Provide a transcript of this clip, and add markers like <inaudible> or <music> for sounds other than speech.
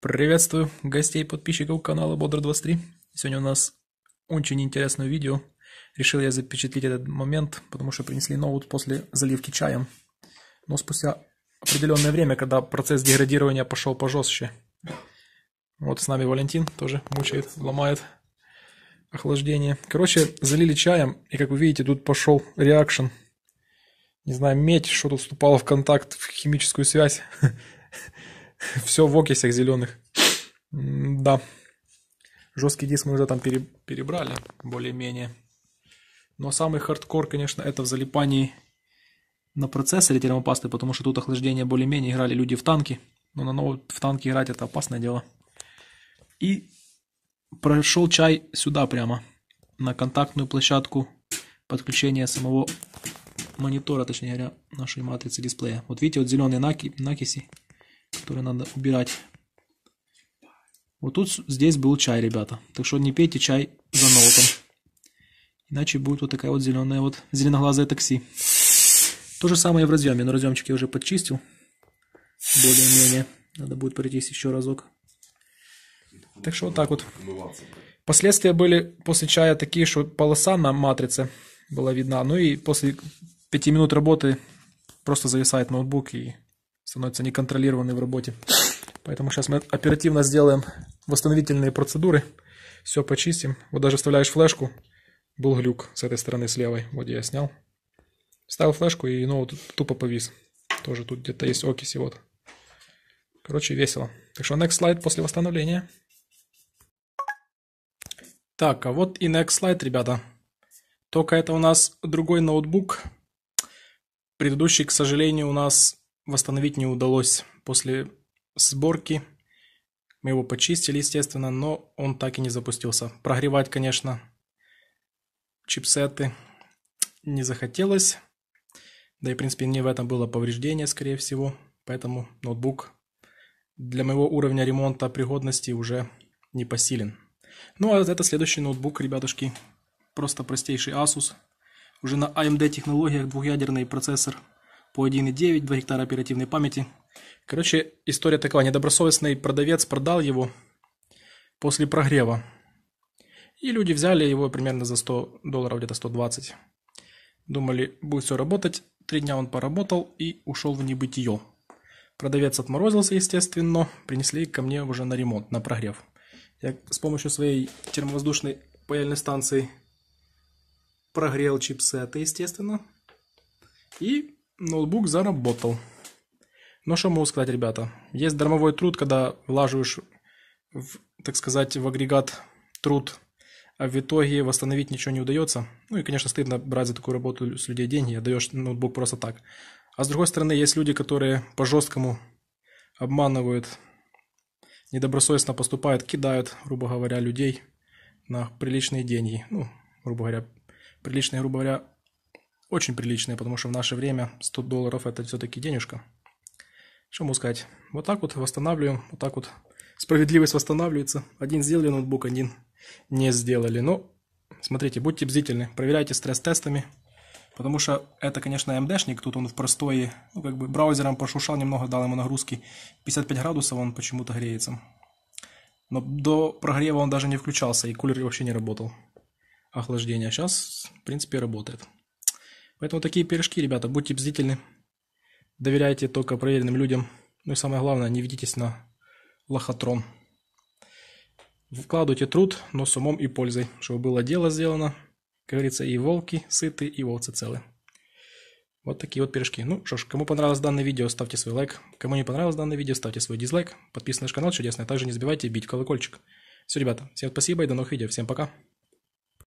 Приветствую гостей и подписчиков канала Бодр23. Сегодня у нас очень интересное видео. Решил я запечатлеть этот момент, потому что принесли ноут после заливки чаем. Но спустя определенное время, когда процесс деградирования пошел пожестче. Вот с нами Валентин тоже мучает, ломает охлаждение. Короче, залили чаем, и как вы видите, тут пошел реакшн. Не знаю, медь, что-то вступало в контакт, в химическую связь. <laughs> <laughs> Все в окисях зеленых. Да. Жесткий диск мы уже там пере, перебрали, более-менее. Но самый хардкор, конечно, это в залипании на процессоре термопасты, потому что тут охлаждение более-менее играли люди в танки. Но на ново в танки играть это опасное дело. И прошел чай сюда прямо, на контактную площадку подключения самого монитора, точнее говоря, нашей матрицы дисплея. Вот видите, вот зеленые наки, накиси которые надо убирать. Вот тут здесь был чай, ребята. Так что не пейте чай за ноутом. Иначе будет вот такая вот зеленая вот зеленоглазое такси. То же самое в разъеме. Но разъемчик я уже подчистил. Более-менее. Надо будет пройтись еще разок. Так что вот так вот. Последствия были после чая такие, что полоса на матрице была видна. Ну и после пяти минут работы просто зависает ноутбук и становятся неконтролированной в работе. Поэтому сейчас мы оперативно сделаем восстановительные процедуры. Все почистим. Вот даже вставляешь флешку. Был глюк с этой стороны, с левой. Вот я снял. Вставил флешку и ноут ну, тупо повис. Тоже тут где-то есть окись вот. Короче, весело. Так что next слайд после восстановления. Так, а вот и next слайд, ребята. Только это у нас другой ноутбук. Предыдущий, к сожалению, у нас восстановить не удалось после сборки. Мы его почистили, естественно, но он так и не запустился. Прогревать, конечно, чипсеты не захотелось. Да и, в принципе, не в этом было повреждение, скорее всего. Поэтому ноутбук для моего уровня ремонта пригодности уже не посилен. Ну, а это следующий ноутбук, ребятушки. Просто простейший Asus. Уже на AMD технологиях двухъядерный процессор – по 1,9, 2 гектара оперативной памяти. Короче, история такая, недобросовестный продавец продал его после прогрева. И люди взяли его примерно за 100 долларов, где-то 120. Думали, будет все работать. Три дня он поработал и ушел в небытие. Продавец отморозился, естественно, принесли ко мне уже на ремонт, на прогрев. Я с помощью своей термовоздушной паяльной станции прогрел чипсеты, а естественно, и Ноутбук заработал. Но ну, что могу сказать, ребята? Есть дармовой труд, когда влаживаешь, в, так сказать, в агрегат труд, а в итоге восстановить ничего не удается. Ну и, конечно, стыдно брать за такую работу с людей деньги, отдаешь а ноутбук просто так. А с другой стороны, есть люди, которые по-жесткому обманывают, недобросовестно поступают, кидают, грубо говоря, людей на приличные деньги. Ну, грубо говоря, приличные, грубо говоря, очень приличные, потому что в наше время 100 долларов это все-таки денежка. Что могу сказать? Вот так вот восстанавливаем, вот так вот справедливость восстанавливается. Один сделали ноутбук, один не сделали. Но ну, смотрите, будьте бдительны, проверяйте стресс-тестами, потому что это, конечно, AMD-шник. тут он в простое, ну, как бы браузером пошушал немного, дал ему нагрузки. 55 градусов он почему-то греется. Но до прогрева он даже не включался, и кулер вообще не работал. Охлаждение. Сейчас, в принципе, работает. Поэтому такие пирожки, ребята, будьте бдительны. Доверяйте только проверенным людям. Ну и самое главное, не ведитесь на лохотрон. Вкладывайте труд, но с умом и пользой, чтобы было дело сделано. Как говорится, и волки сыты, и волцы целы. Вот такие вот пирожки. Ну что ж, кому понравилось данное видео, ставьте свой лайк. Кому не понравилось данное видео, ставьте свой дизлайк. Подписывайтесь на наш канал, чудесный. Также не забывайте бить колокольчик. Все, ребята, всем спасибо и до новых видео. Всем пока.